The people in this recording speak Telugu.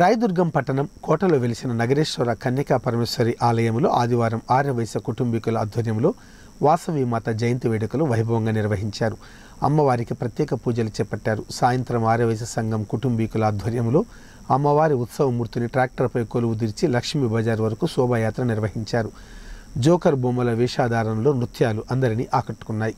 రాయదుర్గం పట్టణం కోటలో వెలిసిన నగరేశ్వర కన్యకా పరమేశ్వరి ఆలయంలో ఆదివారం ఆర్యవైశ్య కుటుంబీకుల ఆధ్వర్యంలో వాసవి మాత జయంతి వేడుకలు వైభవంగా నిర్వహించారు అమ్మవారికి ప్రత్యేక పూజలు చేపట్టారు సాయంత్రం ఆర్యవైశ్య సంఘం కుటుంబీకుల ఆధ్వర్యంలో అమ్మవారి ఉత్సవమూర్తిని ట్రాక్టర్పై కొలువు తీర్చి లక్ష్మీ బజార్ వరకు శోభాయాత్ర నిర్వహించారు జోకర్ బొమ్మల వేషాధారణలో నృత్యాలు అందరినీ ఆకట్టుకున్నాయి